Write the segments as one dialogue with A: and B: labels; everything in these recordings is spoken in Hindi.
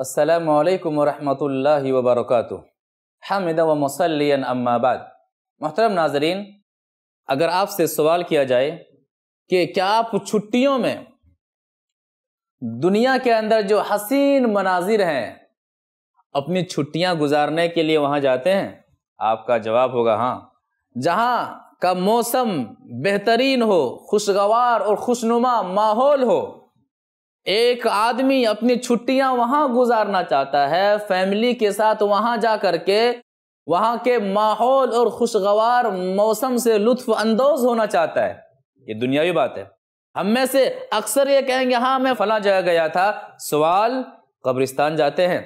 A: असलकम वरहमल वबरक हामिद व मसलिन अम्माबाद मोहतरम नाजरीन अगर आपसे सवाल किया जाए कि क्या आप छुट्टियों में दुनिया के अंदर जो हसीन मनाजिर हैं अपनी छुट्टियां गुजारने के लिए वहां जाते हैं आपका जवाब होगा हाँ जहाँ का मौसम बेहतरीन हो खुशगवार और खुशनुमा माहौल हो एक आदमी अपनी छुट्टियां वहां गुजारना चाहता है फैमिली के साथ वहां जा करके वहां के माहौल और खुशगवार मौसम से लुत्फ अंदोज होना चाहता है ये दुनियावी बात है हम में से अक्सर ये कहेंगे हाँ मैं फला जगह गया था सवाल कब्रिस्तान जाते हैं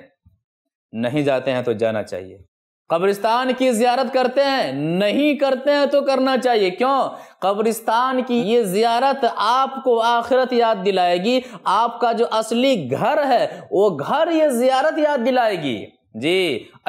A: नहीं जाते हैं तो जाना चाहिए कब्रिस्तान की जियारत करते हैं नहीं करते हैं तो करना चाहिए क्यों कब्रिस्तान की ये जियारत आपको आखिरत याद दिलाएगी आपका जो असली घर है वो घर ये जियारत याद दिलाएगी जी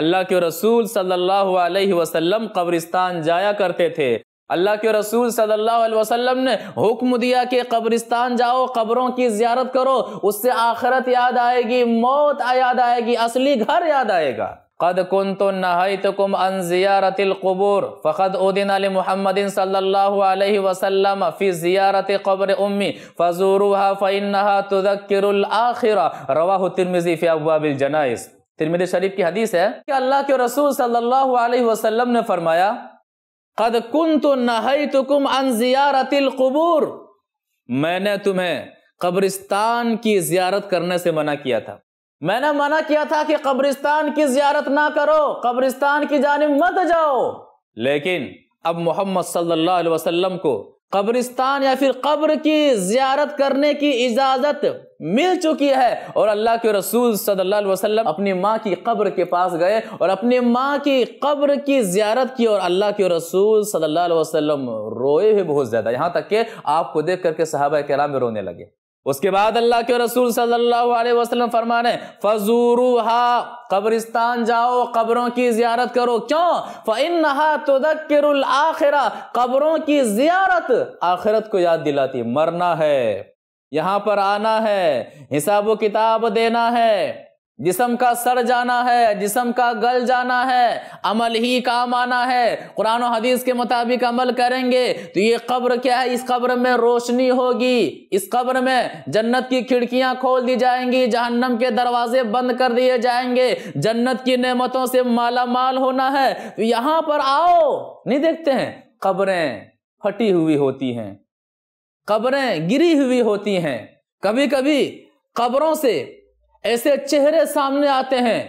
A: अल्लाह के रसूल सल्लल्लाहु अलैहि वसल्लम कब्रिस्तान जाया करते थे अल्लाह के रसूल सल्लल्लाहु अलैहि वसल्लम ने हुक्म दिया कि कब्रिस्तान जाओ कब्रों की जियारत करो उससे आखिरत याद आएगी मौत याद आएगी असली घर याद आएगा कद कन तो नहत कुम अन ज़ियारत कबूर फ़खद उदिन महमदिन सल्ह वसलम फ़ी ज़ियारत कब्र उम्मी फ़जूरुहा फ़ैनहा तुज़क्किरुलआखिरा रवा तिरमिज़ी फ़ी अबाबिल जनाइस तिरमिज़ी शरीफ की हदीस है कि अल्लाह के रसूल सल्लल्लाहु अलैहि वसल्लम ने फरमाया कद कन तो नहत कुम अन ज़ियारत कबूर मैंने तुम्हें कब्रिस्तान की ज़ियारत करने से मना किया था मैंने मना किया था कि कब्रिस्तान की जियारत ना करो कब्रिस्तान की जानब मत जाओ लेकिन अब मोहम्मद सल्लल्लाहु अलैहि वसल्लम को कब्रिस्तान या फिर कब्र की जियारत करने की इजाज़त मिल चुकी है और अल्लाह के रसूल सल्लल्लाहु अलैहि वसल्लम अपनी माँ की कब्र के पास गए और अपनी माँ की कब्र की जियारत की और अल्लाह के रसूल सल्लल्लाहु अलैहि वसल्लम रोए हुए बहुत ज़्यादा यहाँ तक के आपको देख करके साहबा कराम रोने लगे उसके बाद अल्लाह के रसूल सल्लल्लाहु अलैहि वसल्लम फरमाने फजूरू हा कब्रिस्तान जाओ कब्रों की जियारत करो क्यों फिन नहा आखिरा कब्रों की जियारत आखिरत को याद दिलाती मरना है यहाँ पर आना है हिसाब किताब देना है जिसम का सड़ जाना है जिसम का गल जाना है अमल ही काम आना है कुरान हदीस के मुताबिक अमल करेंगे तो ये कब्र क्या है इस कब्र में रोशनी होगी इस कब्र में जन्नत की खिड़कियां खोल दी जाएंगी जहन्नम के दरवाजे बंद कर दिए जाएंगे जन्नत की नेमतों से माला माल होना है तो यहां पर आओ नहीं देखते हैं कब्रें फटी हुई होती हैं कब्रें गिरी हुई होती हैं कभी कभी कब्रों से ऐसे चेहरे सामने आते हैं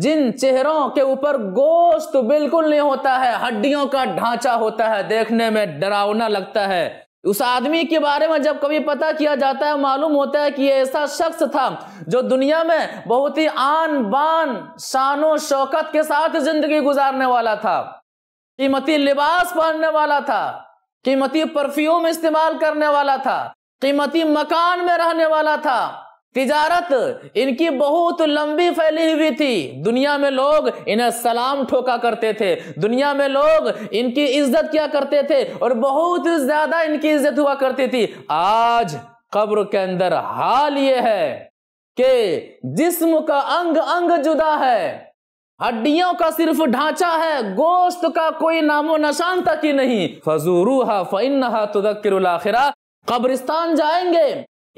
A: जिन चेहरों के ऊपर गोश्त बिल्कुल नहीं होता है हड्डियों का ढांचा होता है देखने में डरावना लगता है उस आदमी के बारे में जब कभी पता किया जाता है मालूम होता है कि ये ऐसा शख्स था जो दुनिया में बहुत ही आन बान शानो शौकत के साथ जिंदगी गुजारने वाला था कीमती लिबास पहनने वाला था कीमती परफ्यूम इस्तेमाल करने वाला था कीमती मकान में रहने वाला था तिजारत इनकी बहुत लंबी फैली हुई थी दुनिया में लोग इन्हें सलाम ठोका करते थे दुनिया में लोग इनकी इज्जत किया करते थे और बहुत ज्यादा इनकी इज्जत हुआ करती थी आज कब्र के अंदर हाल ये है कि जिस्म का अंग अंग जुदा है हड्डियों का सिर्फ ढांचा है गोश्त का कोई नामो निशान तक ही नहीं फजूरू हा फिर आखिरा कब्रिस्तान जाएंगे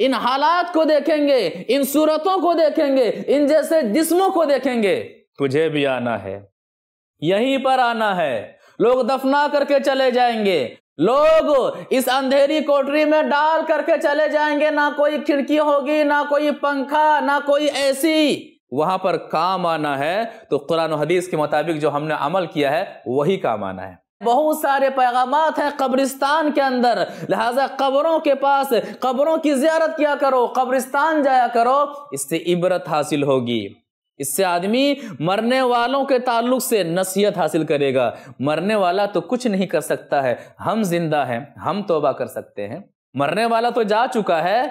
A: इन हालात को देखेंगे इन सूरतों को देखेंगे इन जैसे जिस्मों को देखेंगे तुझे भी आना है यहीं पर आना है लोग दफना करके चले जाएंगे लोग इस अंधेरी कोठरी में डाल करके चले जाएंगे ना कोई खिड़की होगी ना कोई पंखा ना कोई ऐसी वहां पर काम आना है तो कुरान हदीस के मुताबिक जो हमने अमल किया है वही काम आना है बहुत सारे पैगाम हैं कब्रिस्तान के अंदर लिहाजा कब्रों के पास कब्रों की जियारत किया करो कब्रिस्तान जाया करो इससे इबरत हासिल होगी इससे आदमी मरने वालों के ताल्लुक से नसीहत हासिल करेगा मरने वाला तो कुछ नहीं कर सकता है हम जिंदा हैं हम तोबा कर सकते हैं मरने वाला तो जा चुका है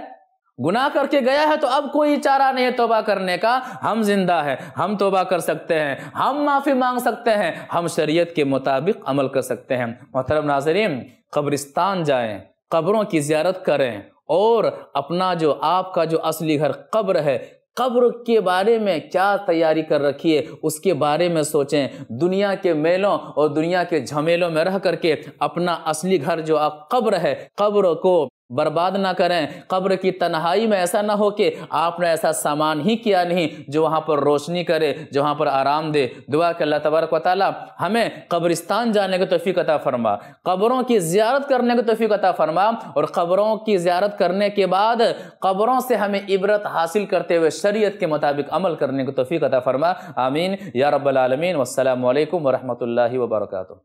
A: गुनाह करके गया है तो अब कोई चारा नहीं है तोबा करने का हम जिंदा है हम तोबा कर सकते हैं हम माफ़ी मांग सकते हैं हम शरीयत के मुताबिक अमल कर सकते हैं मोहतरम नाजरीन कब्रिस्तान जाएं कब्रों की ज्यारत करें और अपना जो आपका जो असली घर कब्र है कब्र के बारे में क्या तैयारी कर रखी है उसके बारे में सोचें दुनिया के मेलों और दुनिया के झमेलों में रह करके अपना असली घर जो आप कब्र है कब्र को बर्बाद ना करें कब्र की तन्हाई में ऐसा ना हो कि आपने ऐसा सामान ही किया नहीं जो वहाँ पर रोशनी करे जो वहाँ पर आराम दे दुआ के अल्लाह तबारक वाली हमें कब्रिस्तान जाने की तोफ़ी अता फरमा कब्रों की ज्यारत करने की तोफ़ी अता फरमा और कब्रों की ज्यारत करने के बाद कब्रों से हमें इबरत हासिल करते हुए शरीय के मुताबिक अमल करने की तोफ़ी अता फरमा आमीन या रबालमीन वालकम वरहमल वबरक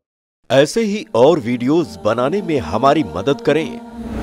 A: ऐसे ही और वीडियोज़ बनाने में हमारी मदद करें